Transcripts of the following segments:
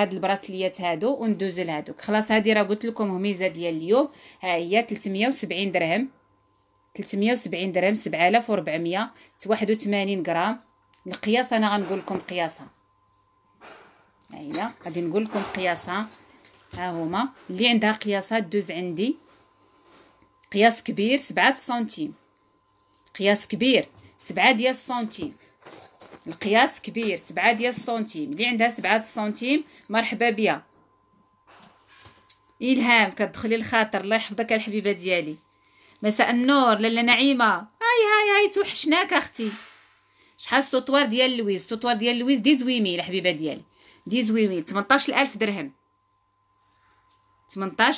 هاد البراسليات هادو وندوز لهادوك خلاص هادي راه قلت لكم هميزه ديال اليوم ها هي 370 درهم 370 درهم 7400 81 غرام القياس انا غنقول لكم قياسها ها هي غادي نقول لكم قياسها ها هما اللي عندها قياسات دوز عندي قياس كبير سبعة سنتيم قياس كبير سبعة ديال السنتيم القياس كبير سبعة ديال السنتيم اللي عندها سبعة السنتيم مرحبا بها الهام كتدخلي الخاطر الله يحفظك الحبيبه ديالي مساء النور للا نعيمه هاي هاي هاي توحشناك اختي شحال السطوار ديال لويز السطوار ديال لويز دي زويمي الحبيبه ديالي دي زويمي ألف درهم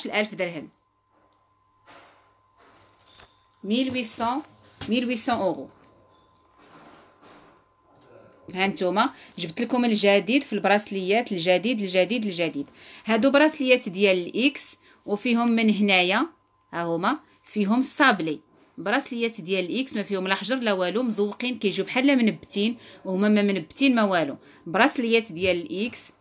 ألف درهم ميل ويسون ميل ويسون اورو ها نتوما جبت لكم الجديد في البراسليات الجديد الجديد الجديد هادو براسليات ديال الاكس وفيهم من هنايا ها هما فيهم صابلي براسليات ديال الاكس ما فيهم لا حجر لا والو مزوقين كيجيو بحال منبتين وهما ما منبتين ما والو براسليات ديال الاكس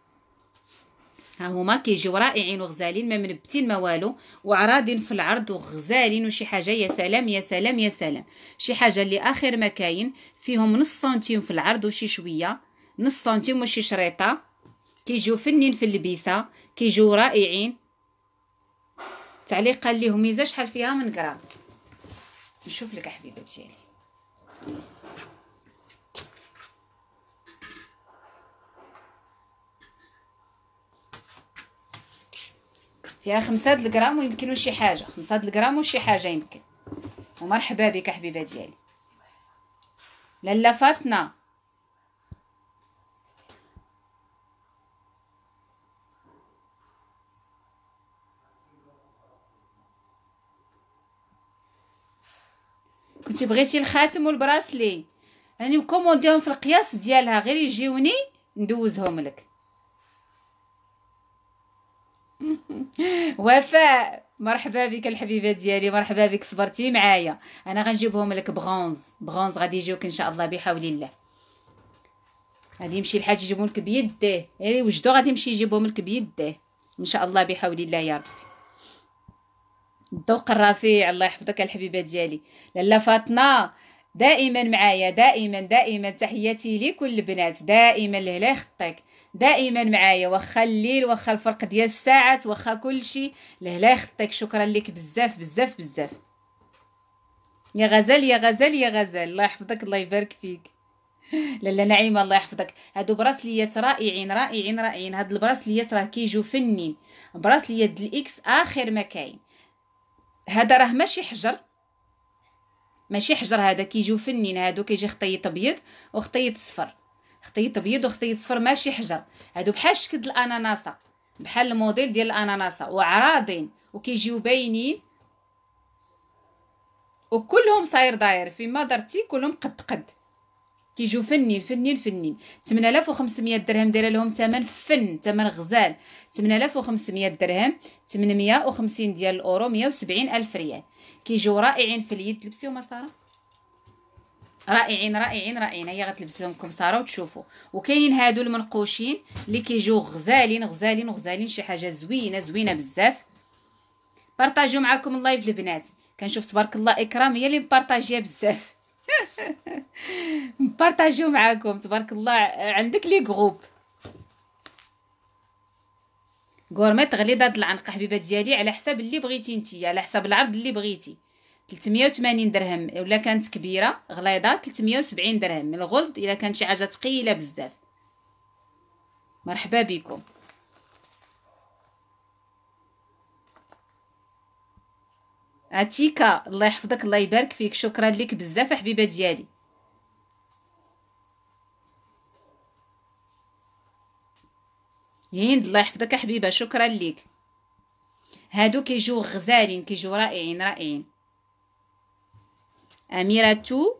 ها هما كيجيو رائعين وغزالين ما منبتين ما والو وعراضين في العرض وغزالين وشي حاجه يا سلام يا سلام يا سلام شي حاجه اللي اخر ما كاين فيهم نص سنتيم في العرض وشي شويه نص سنتيم وشي شريطه كيجيو فنين في اللبسه كيجيو رائعين تعليق قال لي ميزه شحال فيها من غرام نشوف لك حبيبتي ديالي فيها خمسة الجرام ويمكن شي حاجه خمسة الجرام وشي حاجه يمكن ومرحبا بك حبيبه ديالي لاله فاتنا كنتي بغيتي الخاتم والبراسلي راني يعني مكومونديهم في القياس ديالها غير يجيوني ندوزهم لك وفاء مرحبا بك الحبيبه ديالي مرحبا بك صبرتي معايا انا غنجيبهم لك بغونز بغونز غادي يجيوك ان شاء الله بحول الله غادي يمشي الحاج يجيبهم لك بيديه يعني وجدو غادي يمشي يجيبهم لك بيديه ان شاء الله بحول الله يا ربي الذوق الرفيع الله يحفظك الحبيبه ديالي لاله فاطمه دائما معايا دائما دائما تحياتي لكل البنات دائما لهلا يخطيك دائما معايا واخا الليل واخا الفرق ديال الساعات واخا كلشي لهلا يخطيك شكرا لك بزاف بزاف بزاف يا غزال يا غزال يا غزال الله يحفظك الله يبارك فيك لالا نعيمه الله يحفظك هادو براسليات رائعين رائعين رائعين هاد البراسليات راه كيجيو فنين براسليات الاكس اخر ما كاين هذا راه ماشي حجر ماشي حجر هذا كيجيو فنين هادو كيجي خطيط ابيض وخطيط صفر خطيط بيض وخطيط صفر ماشي حجر هادو بحال شكل الاناناسه بحال الموديل ديال الاناناسه وعراضين وكيجيو باينين وكلهم صاير داير فيما درتي كلهم قد قد كيجيو فنين فنين فنين 8500 درهم دايره لهم ثمن فن ثمن غزال 8500 درهم 850 ديال الاورو 170 الف ريال كيجيو رائعين في اليد لبسيهم ساره رائعين رائعين رائعين هي غتلبس لكم ساره وتشوفوا وكاينين هادو المنقوشين اللي كيجيو غزالين غزالين غزالين شي حاجه زوينه زوينه بزاف بارطاجيو معكم اللايف البنات كنشوف تبارك الله اكرام هي اللي بارطاجيه بزاف بارطاجيو معكم تبارك الله عندك لي غروب غورميت غليظه د العنقه حبيبه ديالي على حساب اللي بغيتي نتي على حساب العرض اللي بغيتي 380 درهم ولا كانت كبيره غليظه 370 درهم من الغلد الا كانت شي حاجه ثقيله بزاف مرحبا بكم عتيكه الله يحفظك الله يبارك فيك شكرا لك بزاف حبيبه ديالي هند الله يحفظك حبيبه شكرا ليك هادو كيجيو غزالين كيجيو رائعين رائعين اميراتو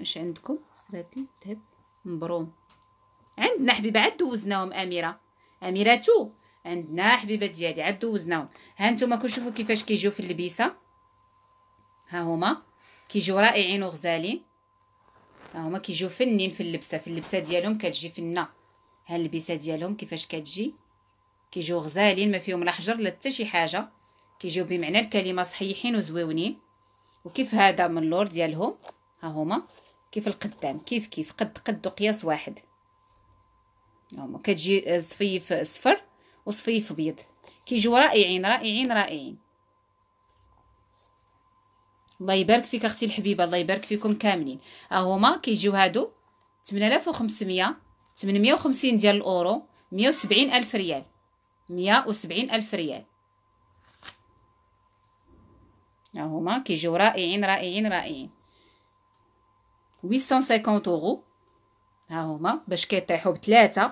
اش عندكم ثلاثين ذهب مبروم عندنا حبيبة عاد دوزناهم أميرة اميراتو عندنا حبيبة ديالي عاد دوزناهم ها نتوما كنشوفوا كيفاش كيجيو في اللبيسة ها هما كيجيو رائعين وغزالين ها هما كيجيو فنين في اللبسة في اللبسة ديالهم كتجي فنة ها اللبسة ديالهم كيفاش كتجي كيجيو غزالين ما فيهم لا حجر لا حتى شي حاجة كيجيو بمعنى الكلمة صحيحين وزويونين وكيف هذا من اللور ديالهم ها هما كيف القدام كيف كيف قد قد وقياس واحد هما كتجي صفيف صفر وصفيف بيض كيجيو رائعين رائعين رائعين الله يبارك فيك اختي الحبيبه الله يبارك فيكم كاملين ها هما كيجيو هادو 8500 850 ديال الاورو 170 الف ريال 170 الف ريال هما كيجيو رائعين رائعين رائعين 850 اورو ها هما باش كيطيحوا بثلاثه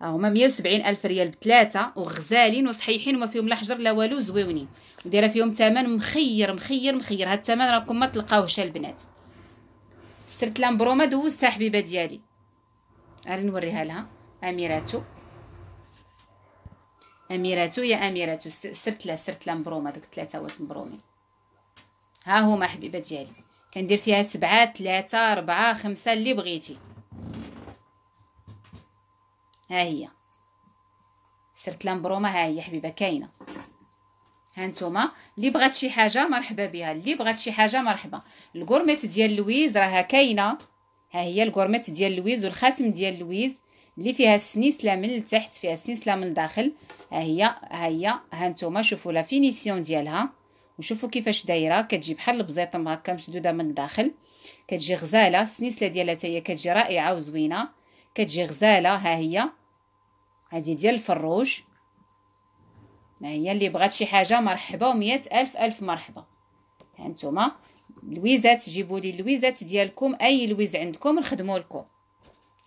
ها هما 170 الف ريال بثلاثه وغزالين وصحيحين وما فيهم لا حجر لا والو زويونين ودايره فيهم ثمن مخير مخير مخير هاد الثمن راكم ما تلقاوهش البنات سرت لامبروما دوزتها حبيبه ديالي انا نوريها لها اميراتو أميرة يا أميرة سرت سرتلة مبرومة دوك ثلاثة وات مبرومين ها هما حبيبة ديالي كندير فيها سبعة ثلاثة ربعة خمسة اللي بغيتي ها هي سرتلة مبرومة ها هي حبيبة كاينة هانتوما اللي بغات شي حاجه مرحبا بها اللي بغات شي حاجه مرحبا الكورميت ديال لويز راها كاينه ها هي الكورميت ديال لويز والخاتم ديال لويز اللي فيها السنيسله من التحت فيها السنيسله من الداخل ها هي ها هي ها نتوما شوفوا لا فينيسيون ديالها وشوفوا كيفاش دايره كتجي بحال البزيطم هكا مسدوده من الداخل كتجي غزاله السنيسله ديالها حتى هي كتجي رائعه وزوينه كتجي غزاله ها هي هذه ديال الفروج ها هي اللي بغات شي حاجه مرحبا و الف الف مرحبا ها نتوما لويزات جيبوا لي لويزات ديالكم اي لويز عندكم نخدموا لكم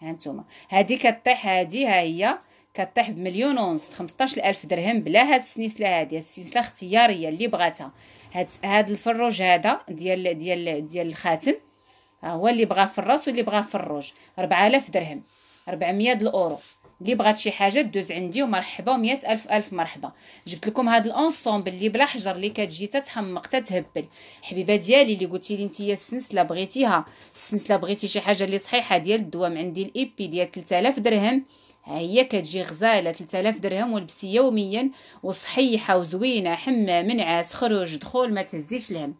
هانتوما هادي كطيح هادي ها هي كطيح بمليون ونص 15000 درهم بلا هاد السنسله هادي السنسله اختياريه اللي بغاتها هاد هاد الفروج هذا ديال ديال ديال الخاتم ها هو اللي بغاه في الراس واللي بغاه في الروج 4000 درهم 400 الاورو اللي بغات شي حاجه دوز عندي ومرحبا و الف الف مرحبا جبت لكم هذا الانصومبل اللي بلا حجر اللي كتجي تتحمق تتهبل حبيبه ديالي اللي قلتي لي نتيا السنسله بغيتيها السنسله بغيتي شي حاجه اللي صحيحه ديال الدوام عندي الايبي ديال 3000 درهم ها هي كتجي غزاله 3000 درهم ولبسي يوميا وصحيحه وزوينه حمام نعاس خروج دخول ما تهزيش الهم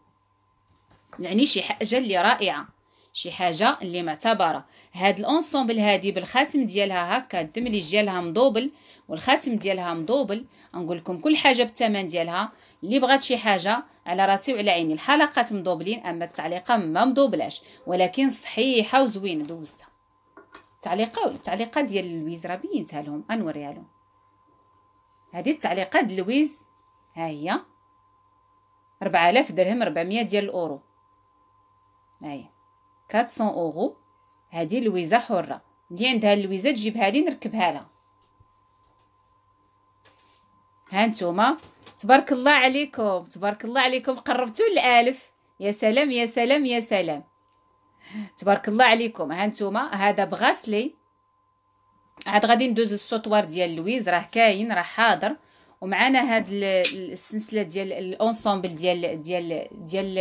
يعني شي حاجه اللي رائعه شي حاجه اللي معتبره هاد الانصومبل هادي بالخاتم ديالها هكا الدمليج ديالها مضوبل والخاتم ديالها مضوبل نقول لكم كل حاجه بالثمن ديالها اللي بغات شي حاجه على راسي وعلى عيني الحلقات مضوبلين اما التعليقه ما مضوبلاش ولكن صحيحه وزوينه دوزتها تعليقه التعليقه ديال لويز راه بينتها لهم انوريها لهم هذه التعليقه ديال لويز ها هي 4000 درهم 400 ديال الاورو ها هي 400 اورو هذه لويزه حره اللي عندها اللويزه تجيبها لي نركبها لها ها نتوما تبارك الله عليكم تبارك الله عليكم قربتوا للالف يا سلام يا سلام يا سلام تبارك الله عليكم ها نتوما هذا بغاسلي عاد غادي ندوز السطوار ديال لويز راه كاين راه حاضر ومعانا هاد السلسله ديال الانسومبل ديال ديال ديال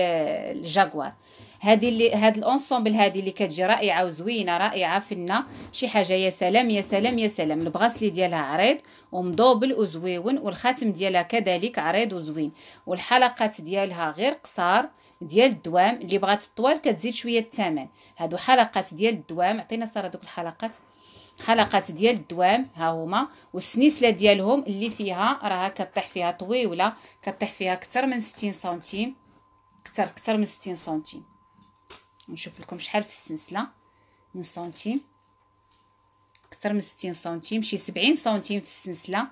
الجاكوار هذه اللي هاد الانسومبل هذه اللي كتجي رائعه وزوينه رائعه فنه شي حاجه يا سلام يا سلام يا سلام البغاسلي ديالها عريض ومضوبل وزويون والخاتم ديالها كذلك عريض وزوين والحلقات ديالها غير قصار ديال الدوام اللي بغات الطوال كتزيد شويه الثمن هادو حلقات ديال الدوام عطينا ساره دوك الحلقات حلقات ديال الدوام ها هما والسنيسله ديالهم اللي فيها راها كطيح فيها طويله كطيح فيها اكثر من 60 سنتيم اكثر اكثر من 60 سنتيم نشوف لكم شحال في السنسله من سنتيم اكثر من 60 سنتيم شي 70 سنتيم في السنسله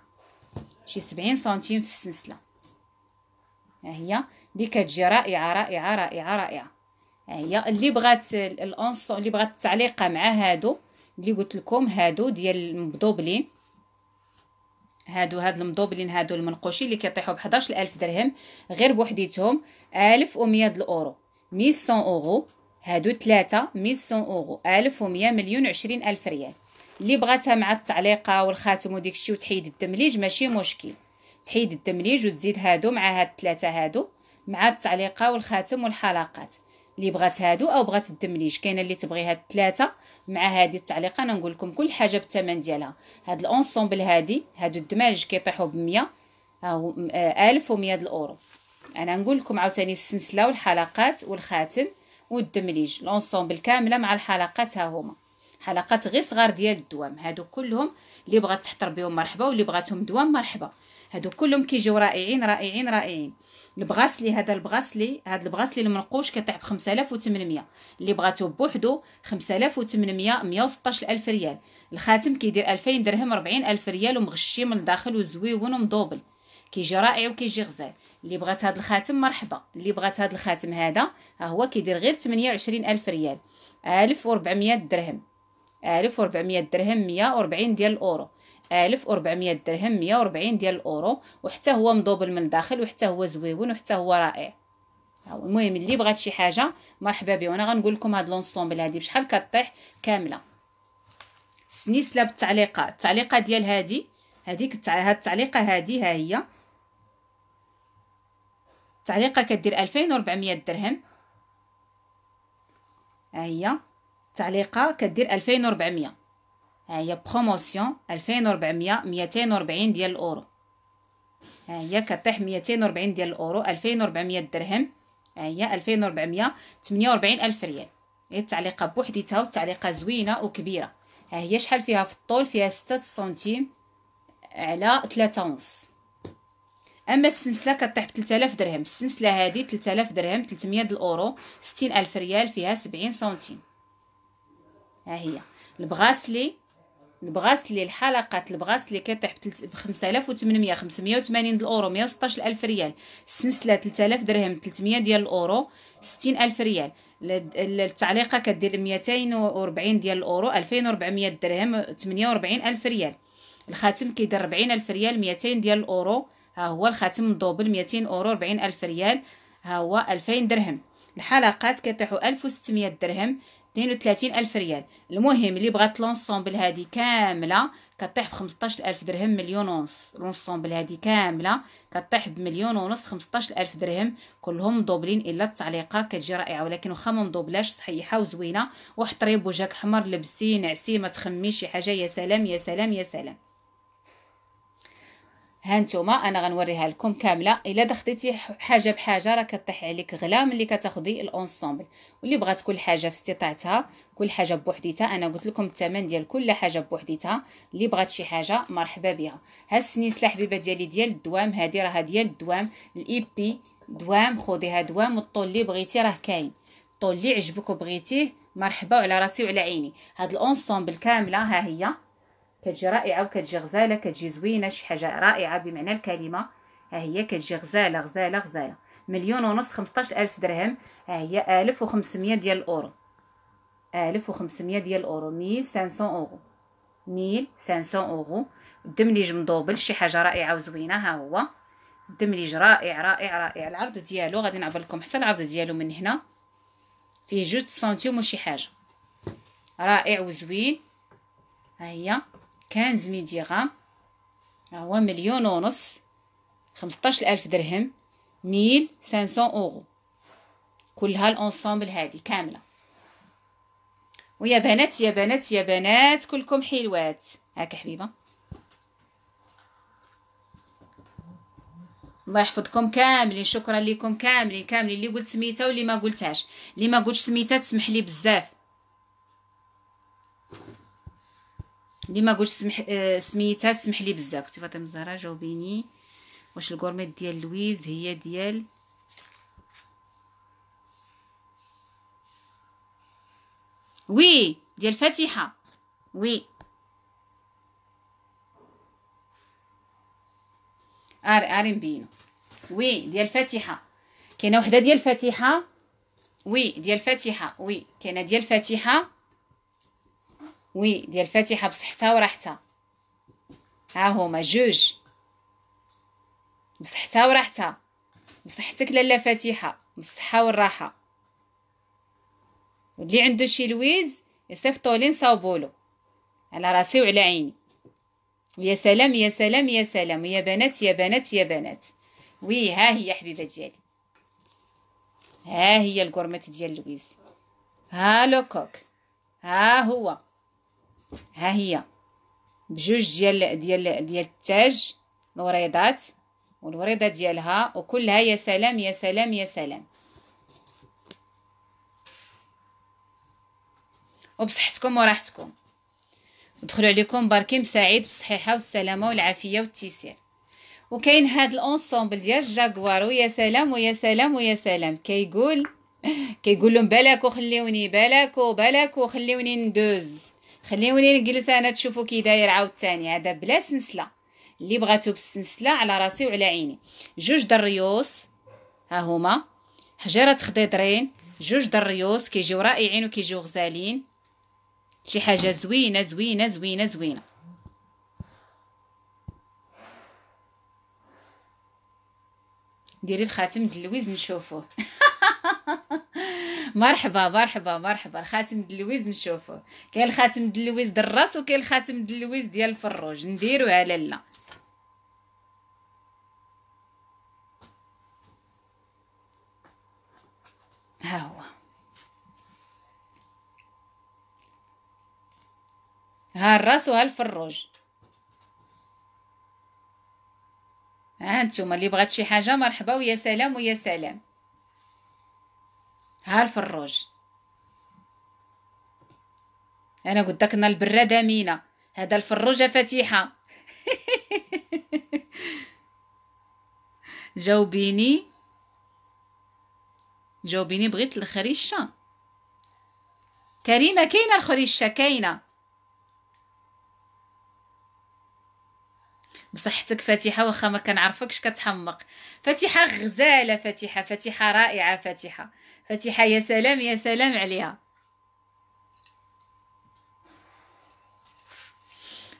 شي 70 سنتيم في السنسله ها هي اللي كتجي رائعه رائعه رائعه رائعه ها هي اللي بغات الانص اللي بغات التعليقه مع هادو اللي قلت لكم هادو ديال المضوبلين هادو هاد المضوبلين هادو المنقوشين اللي كيطيحوا ب 11000 درهم غير بوحديتهم 1100 الاورو 1100 اورو هادو ثلاثه 1100 اورو 1100 مليون 20000 ريال اللي بغاتها مع التعليقه والخاتم وديك الشيء وتحيد الدمليج ماشي مشكل تحيد الدمليج وتزيد هادو مع هاد الثلاثه هادو مع التعليقه والخاتم والحلقات اللي بغات هادو او بغات الدمليش كاينه اللي تبغي هاد الثلاثه مع هذه التعليقه انا نقول لكم كل حاجه بالثمن ديالها هاد الانصومبل هادي هادو الدماج كيطيحوا ب 100 او 1100 الاورو انا نقول لكم عاوتاني السلسله والحلقات والخاتم والدمليج الانصومبل كامله مع الحلقات ها هما حلقات غير صغار ديال الدوام هادو كلهم اللي بغات تحضر بهم مرحبا واللي بغاتهم دوام مرحبا هادو كلهم كيجيو رائعين رائعين رائعين البغاسلي هذا البغاسلي هذا البغاسلي المنقوش كيطيح ب 5800 اللي بغاتو بوحدو 5800 116000 ريال الخاتم كيدير 2000 درهم 40000 ريال ومغشي من الداخل وزويون ومضوبل كيجي رائع وكيجي غزال اللي بغات هذا الخاتم مرحبا اللي بغات هذا الخاتم هذا ها هو كيدير غير 28000 ريال 1400 درهم 1400 درهم 140 ديال الاورو ألف وربعمية درهم مية وربعين ديال الاورو وحتى هو مضوبل من الداخل وحتى هو زويون وحتى هو رائع المهم اللي بغات شي حاجه مرحبا بيه وانا غنقول لكم هاد لونسومبل هادي بشحال كطيح كامله سنيسله بالتعليقات التعليقه ديال هادي هذيك هاد التعليقه هادي ها هي التعليقه كدير ألفين وربعمية درهم ها هي التعليقه كدير ألفين وربعمية ها هي بروموسيون 2400 240 ديال الاورو ها هي كطيح 240 ديال الاورو 2400 درهم ها هي 2400 48 الف ريال هي التعليقه بوحديتها والتعليقه زوينه وكبيره ها هي شحال فيها في الطول فيها 6 سنتيم على 3 ونص اما السنسله كطيح ب 3000 درهم السنسله هذه 3000 درهم 300 ديال الاورو 60000 ريال فيها 70 سنتيم ها هي البغاسلي البغاسلي الحلقات البغاسلي كيطيح ب 5800 580 الاورو 116000 ريال السنسله 3000 درهم 300 ديال الاورو 60000 ريال التعليقه كدير 240 ديال الاورو 2400 درهم 48000 ريال الخاتم كيدير 40000 ريال 200 ديال الاورو ها هو الخاتم دوبل 200 اورو 40000 ريال ها هو 2000 درهم الحلقات كيطيحوا 1600 درهم 32 ألف ريال المهم اللي بغات لونسومبل هذه كاملة كطيح ب 15 ألف درهم مليون ونص لونسومبل هذه كاملة كطيح بمليون ونص 15 ألف درهم كلهم مضوبلين إلا التعليقة كتجي رائعة ولكن واخا ما مضوبلاش صحيحة وزوينة واحد طريب وجهك حمر لبسي نعسي ما تخمي شي حاجة يا سلام يا سلام يا سلام هانتوما انا غنوريها لكم كامله الا دخلتي حاجه بحاجه راه كطيح عليك غلا ملي كتاخدي الاونسومبل واللي بغات كل حاجه في استطاعتها كل حاجه بوحديتها انا قلت لكم الثمن ديال كل حاجه بوحديتها اللي بغات شي حاجه مرحبا بها ها السنيسله حبيبه ديالي ديال الدوام هذه راها ديال الدوام الايبي دوام خديها دوام والطول اللي بغيتي راه كاين الطول اللي عجبك وبغيتيه مرحبا وعلى راسي وعلى عيني هاد الاونسومبل كامله ها هي كتجي رائعه وكتجي غزاله كتجي زوينه شي حاجه رائعه بمعنى الكلمه ها هي كتجي غزاله غزاله غزاله مليون ونص 15000 درهم ها هي 1500 ديال الاورو 1500 ديال الاورو 1500 اورو 1500 اورو الدمليج مدوبل شي حاجه رائعه وزوينه ها هو الدمليج رائع رائع رائع العرض ديالو غادي نعبر لكم حتى العرض ديالو من هنا فيه جوج سنتيم وشي حاجه رائع وزوين ها هي كانز ميدي غام هو مليون ونص خمسطاش ألف درهم ميل سانسون أورو كلها الأنصامبل هادي كاملة ويا بنات يا بنات يا بنات كلكم حلوات هاك حبيبة الله يحفظكم كاملين شكرا لكم كاملين كاملين اللي قلت سميتها واللي ما قلتهاش اللي ما قلتش سميتها تسمح لي بزاف اللي ما قلتش سمح آه، سميتها تسمح لي بزاف اختي فاطمه الزهراء جاوبيني واش الكورميت ديال لويز هي ديال وي ديال فاتحه وي ار ار مبينو وي ديال فاتحه كاينه وحده ديال فاتحه وي ديال فاتحه وي كاينه ديال فاتحه وي ديال الفاتحه بصحتها وراحتها ها هما جوج بصحتها وراحتها بصحتك لاله فاتحه بالصحه والراحه واللي عنده شي لويز يصيفطوا لي نصاوبولو على راسي وعلى عيني ويا سلام يا سلام يا سلام يا بنات يا بنات يا بنات وي ها هي حبيبه ديالي ها هي الكورمات ديال لويز ها لوكوك ها هو ها هي بجوج ديال ديال ديال التاج الوريضات والوريضه ديالها وكلها يا سلام يا سلام يا سلام وبصحتكم وراحتكم ودخلوا عليكم باركيم سعيد بالصحيحه والسلامه والعافيه والتيسير وكاين هاد الانصومبل ديال الجاكوار ويا سلام ويا سلام ويا سلام كيقول كيقول لهم بلاكو خليوني بلاكو بلاكو خليوني ندوز خليوني نجلس انا تشوفوا كي داير عاوتاني هذا بلا سنسله اللي بغاتو بالسنسله على راسي وعلى عيني جوج دريوس ها هما حجره خضيضرين جوج دريوس كيجيو رائعين وكيجيو غزالين شي حاجه زوينه زوينه زوينه زوينه ديري الخاتم ديال لويز نشوفوه مرحبا مرحبا مرحبا الخاتم دلويز نشوفه كاين الخاتم دلويز دراس الراس وكاين الخاتم دلويز ديال الفروج نديرو على لا ها هو ها الراس وها الفروج ها نتوما اللي بغات شي حاجه مرحبا ويا سلام ويا سلام هالفروج انا قلت لك ان البرة مينا هذا الفروجه فتيحه جاوبيني جاوبيني بغيت الخريشه كريمه كاينه الخريشه كاينه بصحتك فاتيحة واخا ما كنعرفكش كتحمق فاتيحة غزاله فاتيحة فاتيحة رائعه فاتيحة فتحة يا سلام يا سلام عليها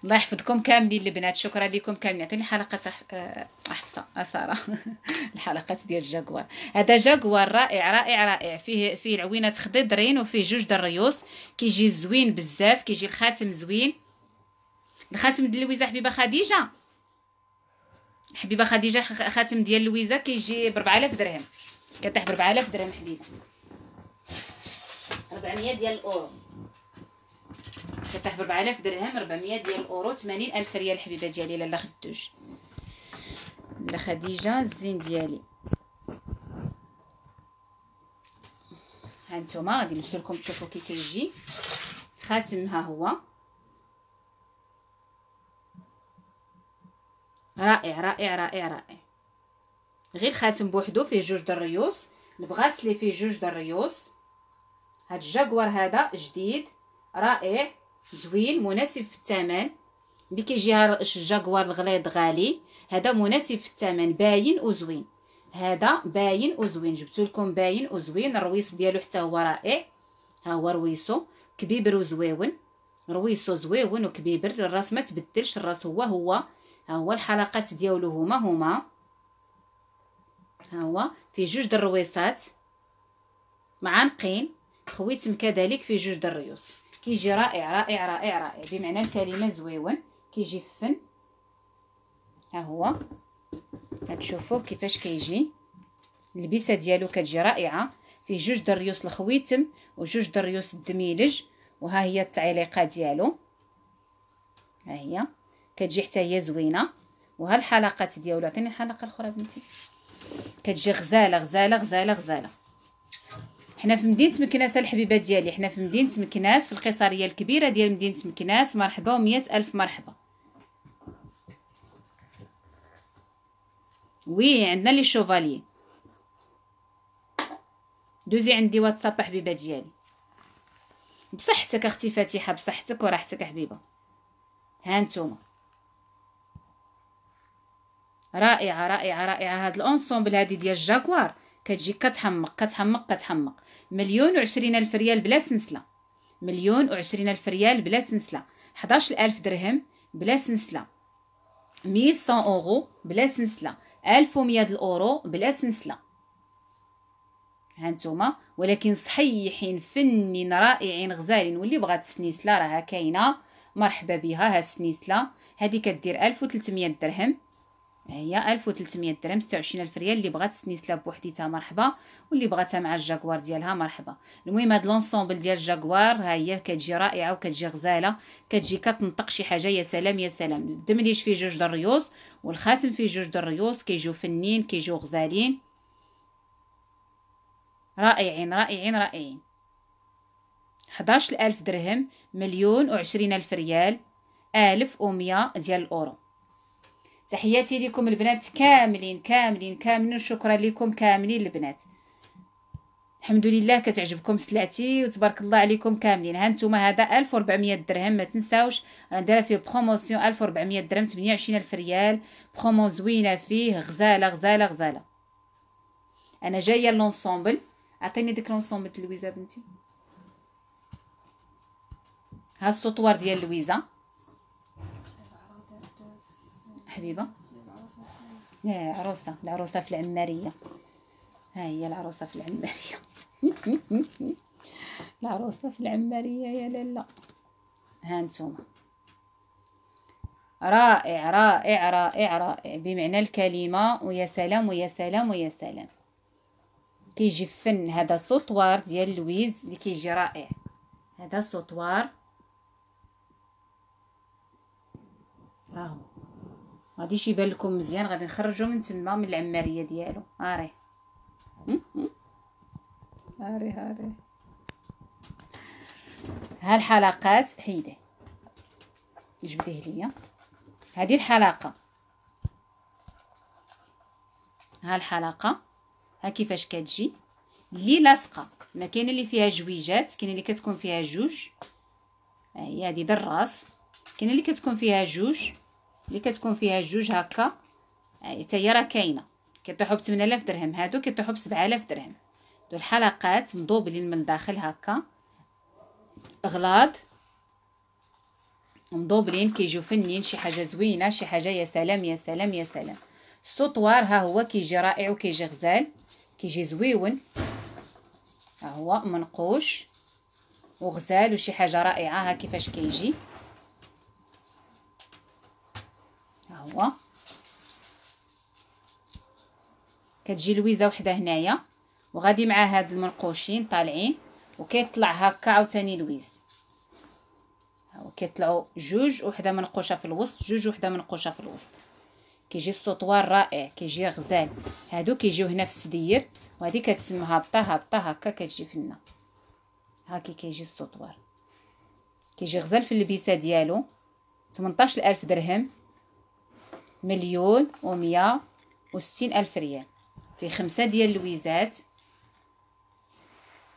الله يحفظكم كاملين البنات شكرا لكم كاملين عطيني حلقه آه، حفصه أسارة آه، الحلقات ديال الجاكوار هذا جاكوار رائع رائع رائع فيه فيه العوينات خضيضرين وفيه جوج د الريوس كيجي زوين بزاف كيجي الخاتم زوين الخاتم ديال لويزه حبيبه خديجه حبيبه خديجه خاتم ديال لويزه كيجي بربعالاف درهم كطيح ب 4000 درهم حبيبه 400 ديال الاورو كطيح ب 4000 درهم 400 ديال الاورو 80000 ريال حبيبه ديالي لاله خدوج لا خديجه الزين ديالي ها نتوما غادي نمشي لكم تشوفوا كي كيجي خاتم ها هو رائع رائع رائع رائع غير خاتم بوحدو فيه جوج د الريوس البغاس اللي فيه جوج د الريوس هاد الجاكوار هذا جديد رائع زوين مناسب في الثمن اللي كيجي الجاكوار الغليظ غالي هذا مناسب في الثمن باين وزوين هذا باين وزوين جبتو لكم باين وزوين الرويس ديالو حتى هو رائع ها هو رويسو كبيبر وزويون رويسو زويون وكبيبر الراس ما تبدلش الراس هو هو ها هو الحلقات ديالو هما هما ها هو فيه جوج درويصات معانقين خويتم كذلك في جوج دريوس كيجي رائع رائع رائع رائع بمعنى الكلمه زويون كيجي فن ها هو هتشوفوا كيفاش كيجي اللبسه ديالو كتجي رائعه فيه جوج دريوس الخويتم وجوج دريوس الدميلج وها هي التعليقه ديالو ها هي كتجي حتى هي زوينه وها الحلقات ديالو عطيني الحلقه الاخرى بنتي كتجي غزاله غزاله غزاله غزاله حنا في مدينه مكناس الحبيبه ديالي حنا في مدينه مكناس في القيصريه الكبيره ديال مدينه مكناس مرحبا ومية الف مرحبا وي عندنا لي شوفالي دوزي عندي واتساب حبيبه ديالي بصحتك اختي فاتحه بصحتك وراحتك حبيبه هانتوما رائعه رائعه رائعه هاد الانصومبل هادي ديال الجاكوار كتجي كتحمق كتحمق كتحمق مليون وعشرين الف ريال بلا سنسله مليون وعشرين الف ريال بلا سنسله حداش الف درهم بلا سنسله مية سون اورو بلا سنسله الف ومية الاورو بلا سنسله هانتوما ولكن صحيحين فنين رائعين غزالين واللي بغات السنيسله راها كاينه مرحبا بها ها السنيسله هذه كدير 1300 درهم هي 1300 درهم 26000 ريال اللي بغات السنيسله بوحديتها مرحبا واللي بغاتها مع الجاكوار ديالها مرحبا المهم هاد لونسومبل ديال الجاكوار ها هي كتجي رائعه وكتجي غزاله كتجي كتنطق شي حاجه يا سلام يا سلام الدمليش فيه جوج دريوس والخاتم فيه جوج دريوس كيجيو فنين كيجيو غزالين رائعين رائعين رائعين 11000 درهم مليون و 20000 ريال 1100 ديال الاورو تحياتي لكم البنات كاملين كاملين كاملين شكرا لكم كاملين البنات الحمد لله كتعجبكم سلعتي وتبارك الله عليكم كاملين ها نتوما هذا 1400 درهم ما تنساوش راه دايره فيه بروموسيون 1400 درهم 28000 ريال برومو زوينه فيه غزاله غزاله غزاله انا جايه لونسومبل عطيني ديك لونسومبل لويزا بنتي ها السطوار ديال لويزا حبيبه لا عروسه العروسه في العماريه ها هي العروسه في العماريه العروسه في العماريه يا لالا ها انتم رائع رائع رائع رائع بمعنى الكلمه ويا سلام ويا سلام ويا سلام كيجي فن هذا سوطوار ديال لويز اللي كيجي رائع هذا سوطوار راهو غاديش يبان لكم مزيان غادي نخرجو من تما من العماريه ديالو ها هاري هاري ها الحلقات حيده جبديه ليا هذه الحلقه ها الحلقه ها كيفاش كتجي اللي لاصقه ما كاينه اللي فيها جويجات كاينه اللي كتكون فيها جوج ها هي هذه الراس كاينه اللي كتكون فيها جوج اللي كتكون فيها جوج هكا آه، حتى هي راه كاينه كيطيحوا ب 8000 درهم هادو كيطيحوا ب 7000 درهم دو الحلقات مضوبلين من الداخل هكا غلاط مضوبلين كيجيو فنين شي حاجه زوينه شي حاجه يا سلام يا سلام يا سلام السطوار ها هو كيجي رائع وكيجي غزال كيجي زويون ها هو منقوش وغزال وشي حاجه رائعه ها كيفاش كيجي هو كتجي لويزه وحده هنايا وغادي مع هاد المنقوشين طالعين وكيطلع هكا عاوتاني لويز كيطلعوا جوج وحده منقوشه في الوسط جوج وحده منقوشه في الوسط كيجي السطوار رائع كيجي غزال هادو كيجيو هنا في السدير وهذه كتسمى هابطه هابطه هكا كتجي فينا هاكي كيجي السطوار كيجي غزال في اللبيسه ديالو 18000 درهم مليون ومية وستين ألف ريال في خمسة ديال الويزات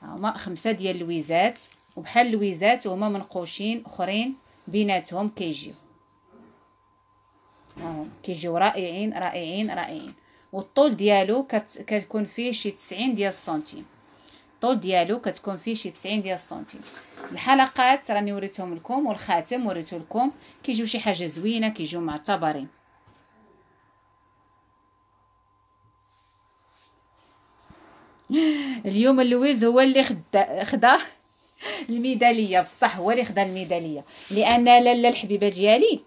هما خمسة ديال الويزات وبحال الويزات هما منقوشين أخرين بيناتهم كيجيو هاهم كيجيو رائعين رائعين رائعين والطول ديالو كت... كتكون فيه شي تسعين ديال السنتيم الطول ديالو كتكون فيه شي تسعين ديال السنتيم الحلقات راني وريتهم لكم والخاتم وريته لكم كيجيو شي حاجه زوينه كيجيو معتبرين اليوم لويز هو اللي خدا خدا الميداليه بصح هو اللي خدا الميداليه لان لاله الحبيبه ديالي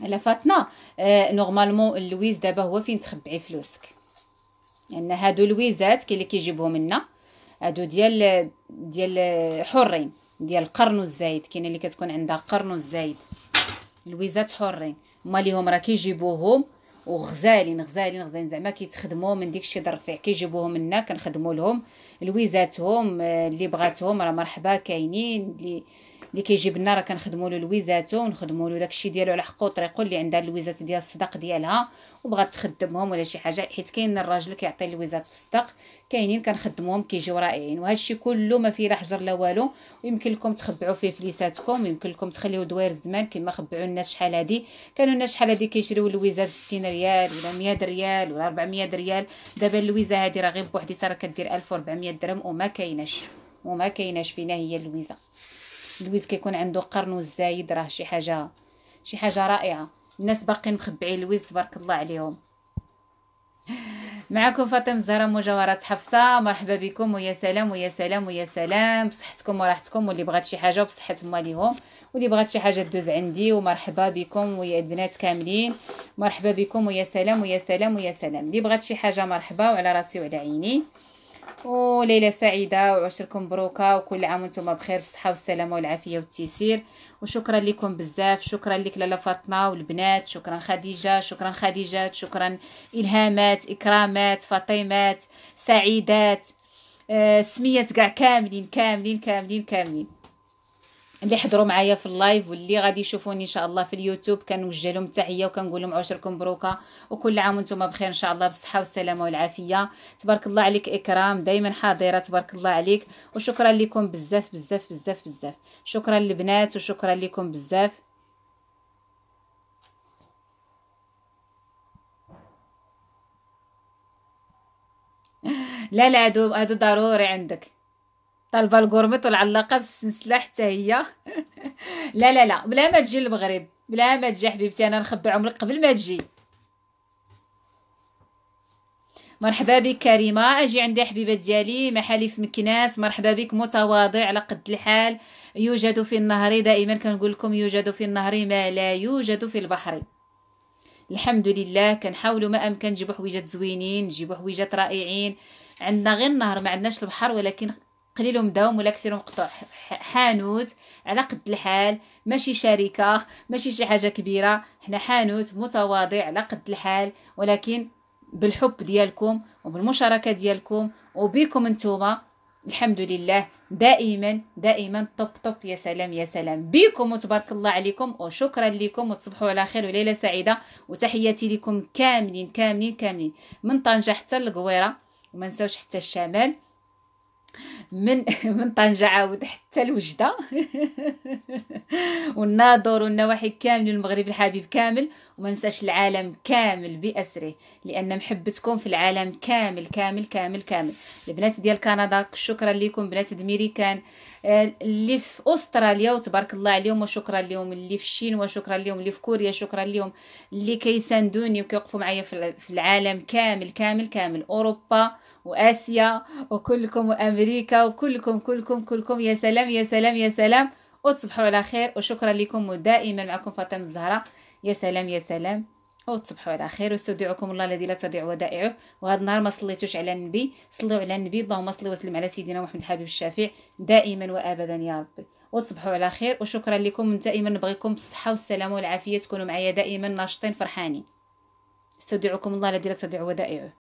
لا فاطمه آه نورمالمون لويز دابا هو فين تخبعي فلوسك لان يعني هادو لويزات كاين اللي كيجيبهم لنا هادو ديال ديال حرين ديال القرن الزايد كاينه اللي كتكون عندها قرن الزايد لويزات حرين هما راه كيجيبوهم وغزالين غزالين غزالين زعما كيتخدموا من داكشي الرفيع كيجيبوهم لنا كنخدموا لهم لويزاتهم آه، اللي بغاتهم راه مرحبا كاينين اللي اللي كيجيب لنا راه كنخدموا له لويزاتو ونخدموا له داكشي ديالو على حقه وطريقه اللي عندها الويزات ديال الصداق ديالها وبغات تخدمهم ولا شي حاجه حيت كاين الراجل كيعطي الويزات في الصداق كاينين كنخدموهم كيجيو رائعين وهذا الشيء كله ما فيه لا حجر لا والو ويمكن لكم تخبعوا فيه فليساتكم يمكن لكم تخليو دوائر الزمان كما خبعوا الناس شحال هادي كانوا الناس شحال هادي كيشريو الويزات ب 60 ريال ولا 100 ريال ولا 400 ريال دابا الويزه هادي راه غير بوحديتها راه كدير 1400 درهم وما كايناش وما كايناش فينا هي الويزه دويز كيكون عنده قرن والزايد راه شي حاجه شي حاجه رائعه الناس باقيين مخبعين لويز تبارك الله عليهم معكم فاطمه الزهراء مجوهرات حفصه مرحبا بكم ويا سلام ويا سلام ويا سلام بصحتكم وراحتكم واللي بغات شي حاجه وبصحه ماليهم واللي بغات شي حاجه دوز عندي ومرحبا بكم ويا البنات كاملين مرحبا بكم ويا سلام ويا سلام ويا سلام اللي بغات شي حاجه مرحبا وعلى راسي وعلى عيني وليله سعيده وعشركم مبروكه وكل عام وانتم بخير بالصحه والسلامه والعافيه والتيسير وشكرا لكم بزاف شكرا لك لاله فاطمه والبنات شكرا خديجه شكرا خديجات شكرا الهامات اكرامات فاطمات سعيدات آه سميات كاع كاملين كاملين كاملين كاملين اللي حضروا معايا في اللايف واللي غادي يشوفوني ان شاء الله في اليوتيوب كنوجه لهم التحيه وكنقول لهم عشركم مبروكه وكل عام وانتم بخير ان شاء الله بالصحه والسلامه والعافيه تبارك الله عليك اكرام دائما حاضره تبارك الله عليك وشكرا لكم بزاف بزاف بزاف بزاف شكرا للبنات وشكرا لكم بزاف لا لا هادو هادو ضروري عندك طالبه الكورميط والعلاقه بالسلسله حتى هي لا لا لا بلا ما تجي للمغرب بلا ما تجي حبيبتي انا نخبي عمرك قبل ما تجي مرحبا بك كريمه اجي عندي حبيبه ديالي محالي في مكناس مرحبا بك متواضع على قد الحال يوجد في النهر دائما كنقول لكم يوجد في النهر ما لا يوجد في البحر الحمد لله كنحاولوا ما امكن نجيبوا حويجات زوينين نجيبوا حويجات رائعين عندنا غير النهر ما عندناش البحر ولكن قليل مداوم ولا كثير مقطوع حانوت على قد الحال ماشي شركه ماشي شي حاجه كبيره حنا حانوت متواضع على قد الحال ولكن بالحب ديالكم وبالمشاركه ديالكم وبكم نتوما الحمد لله دائما دائما طب طب يا سلام يا سلام بكم وتبارك الله عليكم وشكرا لكم وتصبحوا على خير وليله سعيده وتحياتي لكم كاملين كاملين كاملين من طنجه حتى القويره وما نساوش حتى الشمال من من طنجة عاود حتى حتى الوجده والناظر والنواحي كامل المغرب الحبيب كامل وما ننساش العالم كامل باسره لان محبتكم في العالم كامل كامل كامل كامل البنات ديال كندا شكرا لكم بنات دميريكان آه، اللي في استراليا وتبارك الله عليهم وشكرا لهم اللي في الشين وشكرا لهم اللي في كوريا شكرا لهم اللي كيساندوني وكيوقفوا معايا في العالم كامل كامل كامل اوروبا واسيا وكلكم وامريكا وكلكم كلكم كلكم يا سلام سلام يا سلام يا سلام وتصبحوا على خير وشكرا لكم ودائما معكم فاطمه الزهراء يا سلام يا سلام وتصبحوا على خير واستودعكم الله الذي لا تضيع ودائعه وهذا النهار ما صليتوش على النبي صلوا على النبي اللهم صل وسلم على سيدنا محمد الحبيب الشافع دائما وابدا يا ربي وتصبحوا على خير وشكرا لكم دائما نبغيكم بالصحه والسلامه والعافيه تكونوا معايا دائما ناشطين فرحانين استودعكم الله الذي لا تضيع ودائعه